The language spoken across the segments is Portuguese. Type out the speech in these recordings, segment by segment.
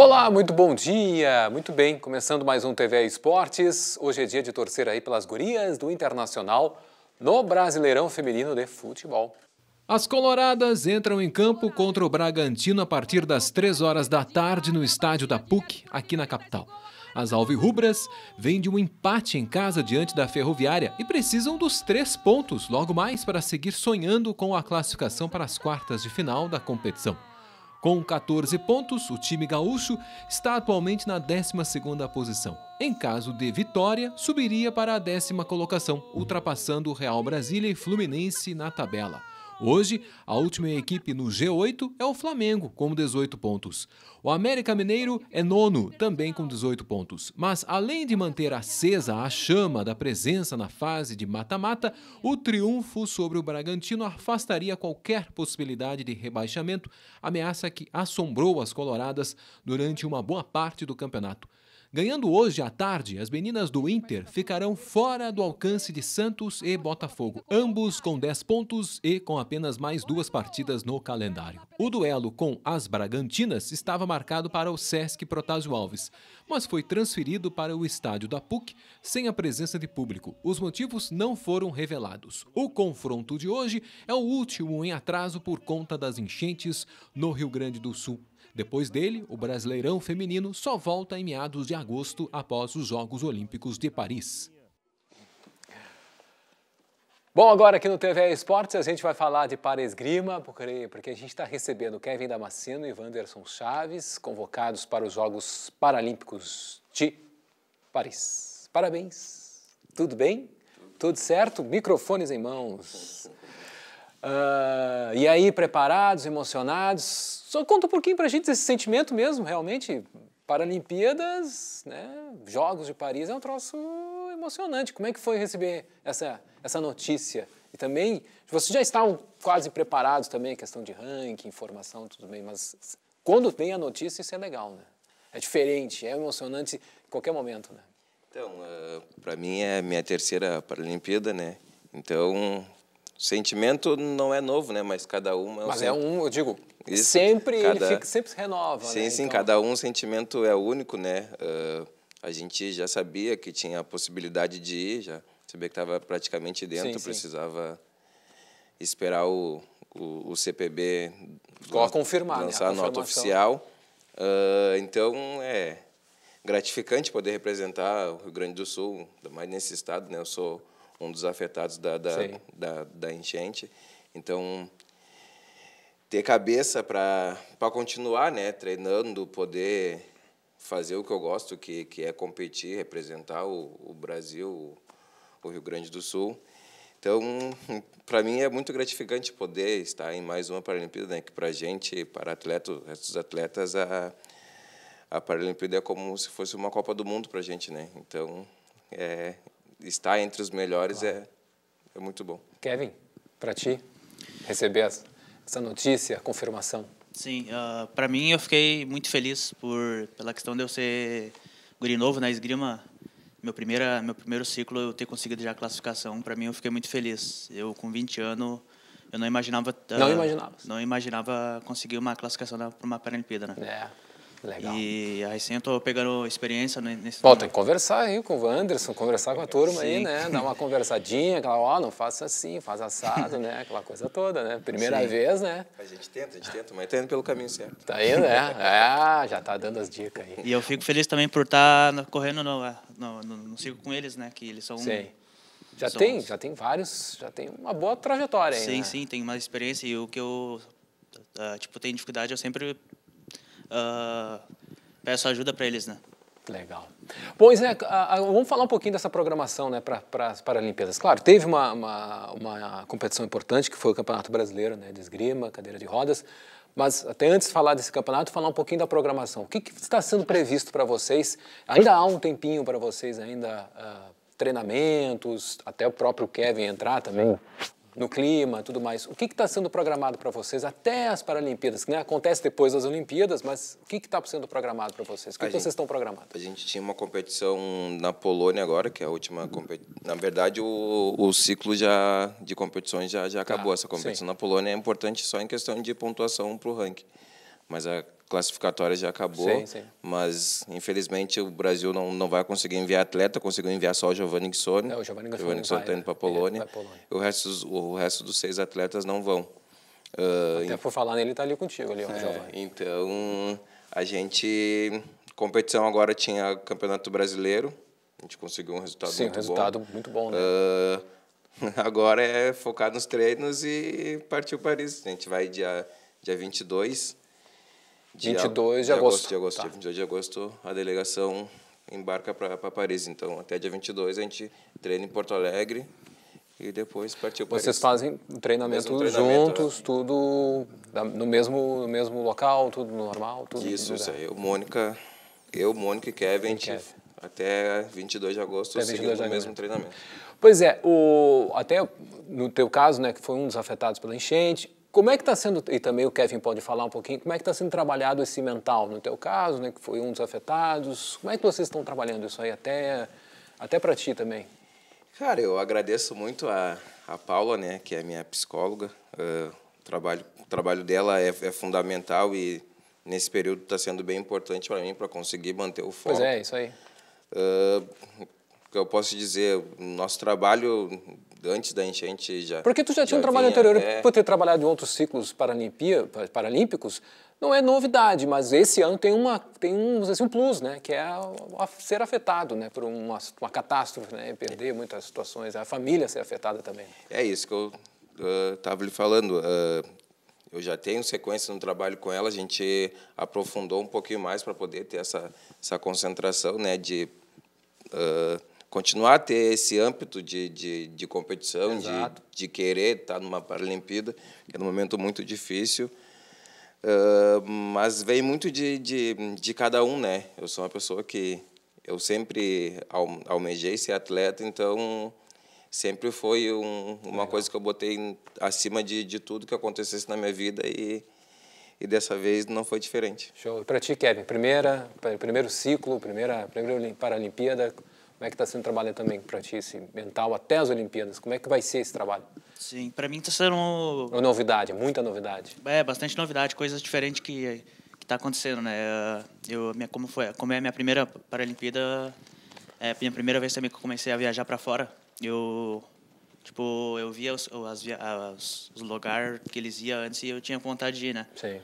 Olá, muito bom dia! Muito bem, começando mais um TV Esportes. Hoje é dia de torcer aí pelas gurias do Internacional no Brasileirão Feminino de Futebol. As coloradas entram em campo contra o Bragantino a partir das 3 horas da tarde no estádio da PUC, aqui na capital. As alvirrubras vêm de um empate em casa diante da Ferroviária e precisam dos três pontos logo mais para seguir sonhando com a classificação para as quartas de final da competição. Com 14 pontos, o time gaúcho está atualmente na 12ª posição. Em caso de vitória, subiria para a décima colocação, ultrapassando o Real Brasília e Fluminense na tabela. Hoje, a última equipe no G8 é o Flamengo, com 18 pontos. O América Mineiro é nono, também com 18 pontos. Mas, além de manter acesa a chama da presença na fase de mata-mata, o triunfo sobre o Bragantino afastaria qualquer possibilidade de rebaixamento, ameaça que assombrou as coloradas durante uma boa parte do campeonato. Ganhando hoje à tarde, as meninas do Inter ficarão fora do alcance de Santos e Botafogo, ambos com 10 pontos e com apenas mais duas partidas no calendário. O duelo com as Bragantinas estava marcado para o Sesc Protásio Alves, mas foi transferido para o estádio da PUC sem a presença de público. Os motivos não foram revelados. O confronto de hoje é o último em atraso por conta das enchentes no Rio Grande do Sul. Depois dele, o Brasileirão Feminino só volta em meados de agosto após os Jogos Olímpicos de Paris. Bom, agora aqui no TV Esportes a gente vai falar de Paris Grima, porque a gente está recebendo Kevin Damasceno e Wanderson Chaves, convocados para os Jogos Paralímpicos de Paris. Parabéns! Tudo bem? Tudo certo? Microfones em mãos. Uh, e aí, preparados, emocionados? Só conta um pouquinho para a gente esse sentimento mesmo, realmente. Paralimpíadas, né, Jogos de Paris, é um troço emocionante. Como é que foi receber essa, essa notícia? E também, vocês já estavam quase preparados também, a questão de ranking, informação, tudo bem, mas quando vem a notícia, isso é legal, né? É diferente, é emocionante em qualquer momento, né? Então, uh, eh, para mim é minha terceira Paralimpíada, né? Então, sentimento não é novo, né? Mas cada uma... É mas é um, eu digo, isso, sempre cada... ele fica, sempre se renova. Sim, né? sim, então... cada um sentimento é único, né? Uh, a gente já sabia que tinha a possibilidade de ir, já sabia que estava praticamente dentro, sim, precisava esperar o, o, o CPB confirmar, lançar né? a, a nota oficial. Uh, então, é gratificante poder representar o Rio Grande do Sul, ainda mais nesse estado, né? Eu sou um dos afetados da, da, da, da enchente. Então, ter cabeça para continuar né, treinando, poder fazer o que eu gosto, que, que é competir, representar o, o Brasil, o Rio Grande do Sul. Então, para mim é muito gratificante poder estar em mais uma Paralimpíada, né? que para a gente, para atletas, atletas, a, a Paralimpíada é como se fosse uma Copa do Mundo para a gente, né? Então, é, estar entre os melhores claro. é, é muito bom. Kevin, para ti, receber as essa notícia, a confirmação? Sim, uh, ah, para mim eu fiquei muito feliz por pela questão de eu ser guri novo na né? esgrima. Meu primeira meu primeiro ciclo eu ter conseguido já a classificação, para mim eu fiquei muito feliz. Eu com 20 anos eu não imaginava uh, Não imaginava. Não imaginava conseguir uma classificação para uma Paralimpíada, né? É. Legal. E aí sim eu tô pegando experiência nesse Bom, tem que conversar aí com o Anderson, conversar com a turma sim. aí, né? Dar uma conversadinha, aquela, ó, oh, não faça assim, faz assado, né? Aquela coisa toda, né? Primeira sim. vez, né? A gente tenta, a gente tenta, mas tá indo pelo caminho certo. Tá indo, né? é já tá dando as dicas aí. E eu fico feliz também por estar tá correndo é, no, no, no, no ciclo com eles, né? Que eles são... Sim. Já são... tem, já tem vários, já tem uma boa trajetória aí, Sim, né? sim, tem uma experiência e o que eu, ah, tipo, tenho dificuldade, eu sempre uh, peço ajuda para eles, né? Legal. Bom, Zé, ah, ah, vamos falar um pouquinho dessa programação né, para as Paralimpíadas. Claro, teve uma, uma, uma, competição importante, que foi o Campeonato Brasileiro né, de Esgrima, cadeira de rodas. Mas até antes de falar desse campeonato, falar um pouquinho da programação. O que, que está sendo previsto para vocês? Ainda há um tempinho para vocês ainda uh, treinamentos, até o próprio Kevin entrar também, no clima, tudo mais. O que está sendo programado para vocês até as Paralimpíadas? Né? Acontece depois das Olimpíadas, mas o que está sendo programado para vocês? O que, que gente, vocês estão programando? A gente tinha uma competição na Polônia agora, que é a última competição. Na verdade, o, o ciclo já de competições já, já tá, acabou. Ah, essa competição sim. na Polônia é importante só em questão de pontuação para o ranking. Mas a classificatória já acabou, sim, sim. mas infelizmente o Brasil não, não vai conseguir enviar atleta, conseguiu enviar só o Giovanni Gissoni. É, o Giovanni Gissoni está indo para a né? Polônia. Polônia. O resto, o, o resto dos seis atletas não vão. Uh, Até por falar nele, está ali contigo, ali, o é, Giovanni. Então, a gente... Competição agora tinha Campeonato Brasileiro, a gente conseguiu um resultado sim, muito bom. Sim, resultado muito bom, né? Uh, agora é focar nos treinos e partir para Paris. A gente vai dia, dia 22 22 de, de agosto. agosto. De agosto, tá. Dia 22 de agosto, a delegação embarca para Paris. Então, até dia 22 a gente treina em Porto Alegre e depois partiu para Vocês fazem treinamento, treinamento juntos, né? tudo no mesmo, no mesmo local, tudo normal? Tudo isso, isso aí. Eu, Mônica, eu, Mônica e Kevin, Kevin. até 22 de agosto, até 22 de o mesmo treinamento. Pois é, o, até no teu caso, né, que foi um dos afetados pela enchente, como é que está sendo, e também o Kevin pode falar um pouquinho, como é que está sendo trabalhado esse mental no teu caso, né, que foi um dos afetados, como é que vocês estão trabalhando isso aí até, até para ti também? Cara, eu agradeço muito a, a Paula, né, que é minha psicóloga, uh, o, trabalho, o trabalho dela é, é fundamental e nesse período está sendo bem importante para mim, para conseguir manter o foco. Pois é, isso aí. Uh, eu posso dizer, nosso trabalho antes da enchente já. Porque tu já, já tinha um trabalho vinha, anterior, é... por ter trabalhado em outros ciclos paralímpicos, não é novidade, mas esse ano tem, uma, tem um, assim, um plus, né? Que é a, a ser afetado né? por uma, uma catástrofe, né? Perder é. muitas situações, a família ser afetada também. É isso que eu estava eh, uh, lhe falando. Uh, eu já tenho sequência no trabalho com ela, a gente aprofundou um pouquinho mais para poder ter essa, essa concentração né, de uh, continuar a ter esse âmbito de, de, de competição, de, de querer estar numa Paralimpíada, que é um momento muito difícil. Uh, mas vem muito de, de, de cada um, né? Eu sou uma pessoa que eu sempre almejei ser atleta, então sempre foi um, uma coisa que eu botei acima de, de tudo que acontecesse na minha vida e, e dessa vez não foi diferente. Show. E para ti, Kevin, primeira, primeiro ciclo, primeira, primeira Paralimpíada, como é que está sendo o trabalho também para ti, esse mental, até as Olimpíadas? Como é que vai ser esse trabalho? Sim, para mim está sendo... Uma novidade, muita novidade. É, bastante novidade, coisas diferentes que está acontecendo, né? É, eu, minha, como, foi, como é a minha primeira Paralimpíada, é a minha primeira vez também que eu comecei a viajar para fora. Eu, tipo, eu via os, as, os lugares que eles iam antes e eu tinha vontade de ir, né? Sim.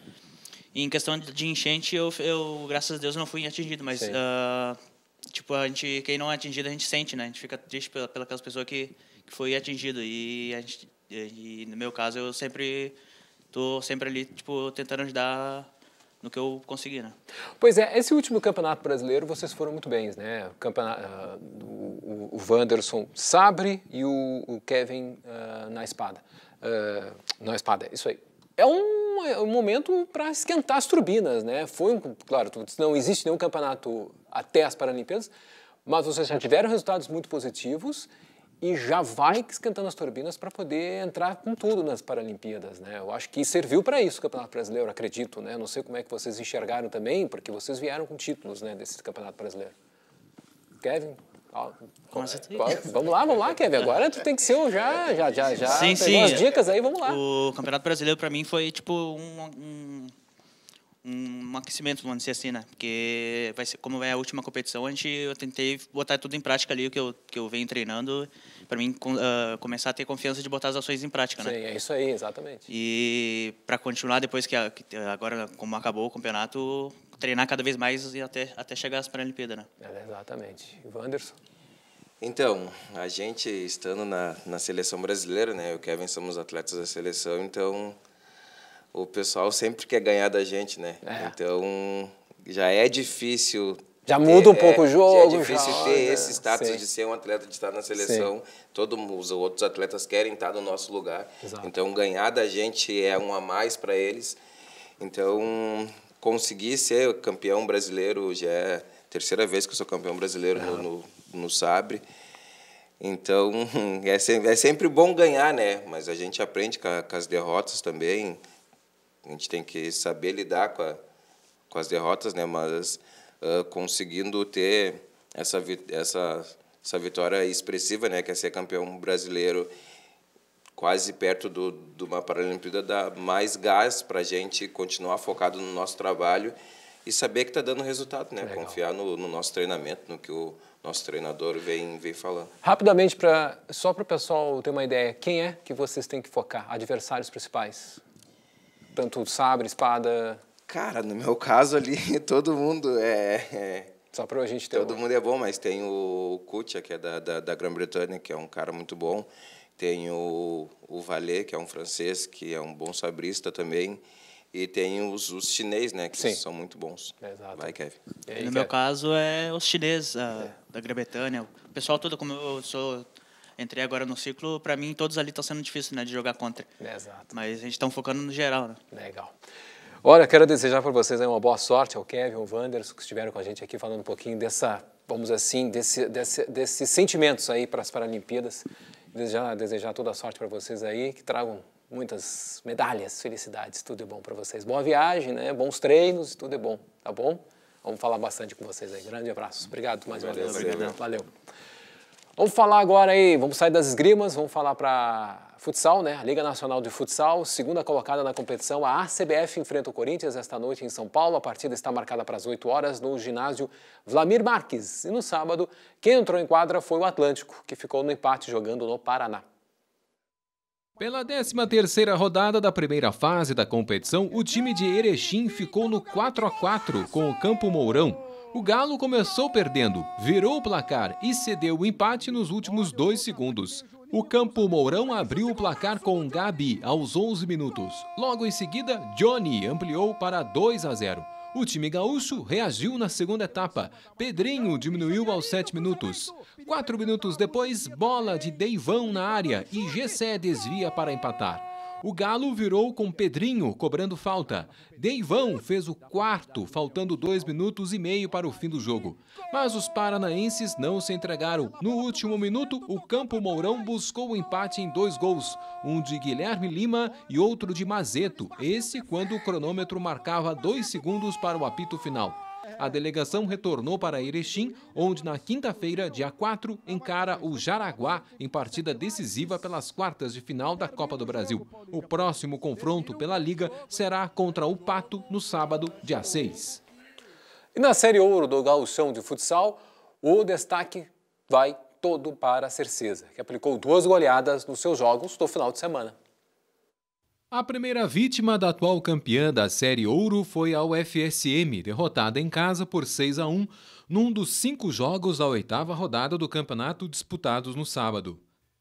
E em questão de enchente, eu, eu graças a Deus, não fui atingido, mas... Uh, tipo, a gente, quem não é atingido, a gente sente, né? A gente fica triste pela, pela pessoas que, que foi atingido. E, a gente, e no meu caso, eu sempre tô sempre ali, tipo, tentando ajudar no que eu consegui, né? Pois é, esse último campeonato brasileiro vocês foram muito bem, né? O, campeonato, uh, o, o Wanderson Sabre e o, o Kevin uh, na espada. Uh, na espada, isso aí é um, é um momento para esquentar as turbinas, né? Foi um, claro, não existe nenhum campeonato até as Paralimpíadas, mas vocês já tiveram resultados muito positivos e já vai esquentando as turbinas para poder entrar com tudo nas Paralimpíadas, né? Eu acho que serviu para isso o Campeonato Brasileiro, acredito, né? Não sei como é que vocês enxergaram também, porque vocês vieram com títulos, né, desse Campeonato Brasileiro. Kevin? Começa tu. Vamos lá, vamos lá, Kevin. Agora tu tem que ser o já, já, já, já. Sim, sim. dicas aí, vamos lá. O Campeonato Brasileiro para mim foi tipo um, um, um aquecimento, vamos dizer assim, né? Porque vai ser, como é a última competição, a gente eu tentei botar tudo em prática ali o que eu que eu venho treinando para mim uh, começar a ter confiança de botar as ações em prática, né? Sim, é isso aí, exatamente. E para continuar depois que agora como acabou o campeonato, treinar cada vez mais e até, até chegar às Paralimpíadas, né? É, exatamente. Wanderson? Então, a gente estando na, na seleção brasileira, né? Eu e o Kevin somos atletas da seleção, então o pessoal sempre quer ganhar da gente, né? É. Então, já é difícil já muda um é, pouco o é, é jogo. Já é difícil já, ter esse status sim. de ser um atleta de estar na seleção. Todos os outros atletas querem estar no nosso lugar. Exato. Então, ganhar da gente é um a mais para eles. Então, consegui ser campeão brasileiro, já é a terceira vez que eu sou campeão brasileiro uhum. no, no, Sabre. Então, é sempre, é sempre bom ganhar, né? Mas a gente aprende com, a, com, as derrotas também. A gente tem que saber lidar com, a, com as derrotas, né? Mas uh, conseguindo ter essa, essa, essa vitória expressiva, né? Que é ser campeão brasileiro quase perto do, de uma Paralimpíada, dá mais gás para a gente continuar focado no nosso trabalho e saber que está dando resultado, né? Legal. Confiar no, no, nosso treinamento, no que o nosso treinador vem, vem falando. Rapidamente, pra, só para o pessoal ter uma ideia, quem é que vocês têm que focar? Adversários principais? Tanto sabre, espada... Cara, no meu caso ali, todo mundo é... é só para a gente ter Todo mundo é bom, mas tem o Kutia, que é da, da, da Grã-Bretanha, que é um cara muito bom tem o, o Valet, que é um francês, que é um bom sabrista também, e tem os, os né, que Sim. são muito bons. É, exato. Vai, Kevin. Aí, no meu caso, é os chineses a, é. da Grã-Bretanha. O pessoal todo, como eu sou entrei agora no ciclo, para mim todos ali estão sendo difícil, né, de jogar contra. É, exato. Mas a gente está focando no geral, né? Legal. Olha, quero desejar para vocês uma boa sorte ao Kevin, ao Wanders, que estiveram com a gente aqui falando um pouquinho dessa, vamos assim, desse, desse, desses sentimentos aí para as Paralimpíadas desejar, desejar toda a sorte para vocês aí, que tragam muitas medalhas, felicidades, tudo é bom para vocês. Boa viagem, né? Bons treinos, tudo é bom, tá bom? Vamos falar bastante com vocês aí. Grande abraço. Obrigado mais uma vez. Valeu. Valeu. Vamos falar agora aí, vamos sair das esgrimas, vamos falar para futsal, né? Liga Nacional de Futsal, segunda colocada na competição, a ACBF enfrenta o Corinthians esta noite em São Paulo. A partida está marcada para as 8 horas no ginásio Vlamir Marques. E no sábado, quem entrou em quadra foi o Atlântico, que ficou no empate jogando no Paraná. Pela 13ª rodada da primeira fase da competição, o time de Erechim ficou no 4 a 4 com o Campo Mourão. O Galo começou perdendo, virou o placar e cedeu o empate nos últimos dois segundos. O Campo Mourão abriu o placar com Gabi aos 11 minutos. Logo em seguida, Johnny ampliou para 2 a 0. O time gaúcho reagiu na segunda etapa. Pedrinho diminuiu aos 7 minutos. Quatro minutos depois, bola de Deivão na área e Gessé desvia para empatar. O Galo virou com Pedrinho cobrando falta. Deivão fez o quarto, faltando dois minutos e meio para o fim do jogo. Mas os paranaenses não se entregaram. No último minuto, o Campo Mourão buscou o empate em dois gols, um de Guilherme Lima e outro de Mazeto. Esse quando o cronômetro marcava dois segundos para o apito final a delegação retornou para Erechim, onde na quinta-feira, dia 4, encara o Jaraguá em partida decisiva pelas quartas de final da Copa do Brasil. O próximo confronto pela Liga será contra o Pato no sábado, dia 6. E na Série Ouro do Gauchão de Futsal, o destaque vai todo para a Cerceza, que aplicou duas goleadas nos seus jogos do final de semana. A primeira vítima da atual campeã da Série Ouro foi a UFSM, derrotada em casa por 6 a 1 num dos cinco jogos da oitava rodada do campeonato disputados no sábado.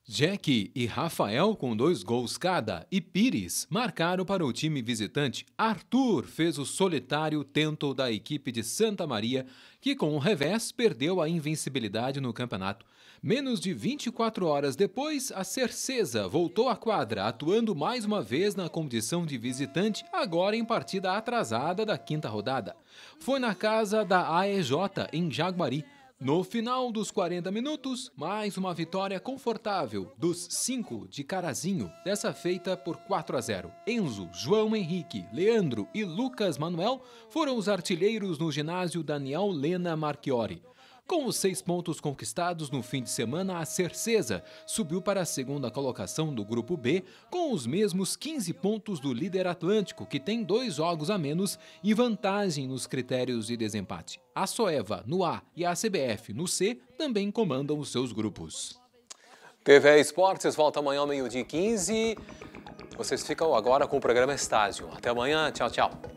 Jack e Rafael, com dois gols cada, e Pires marcaram para o time visitante. Arthur fez o solitário tento da equipe de Santa Maria, que com o revés perdeu a invencibilidade no campeonato. Menos de 24 horas depois, a Cerceza voltou à quadra, atuando mais uma vez na condição de visitante, agora em partida atrasada da quinta rodada. Foi na casa da AEJ, em Jaguari. No final dos 40 minutos, mais uma vitória confortável dos 5 de Carazinho, dessa feita por 4 a 0. Enzo, João Henrique, Leandro e Lucas Manuel foram os artilheiros no ginásio Daniel Lena Marchiori. Com os seis pontos conquistados no fim de semana, a Cercesa subiu para a segunda colocação do Grupo B, com os mesmos 15 pontos do líder Atlântico, que tem dois jogos a menos e vantagem nos critérios de desempate. A Soeva, no A, e a CBF, no C, também comandam os seus grupos. TV Esportes volta amanhã ao meio-dia 15. Vocês ficam agora com o programa Estágio. Até amanhã. Tchau, tchau.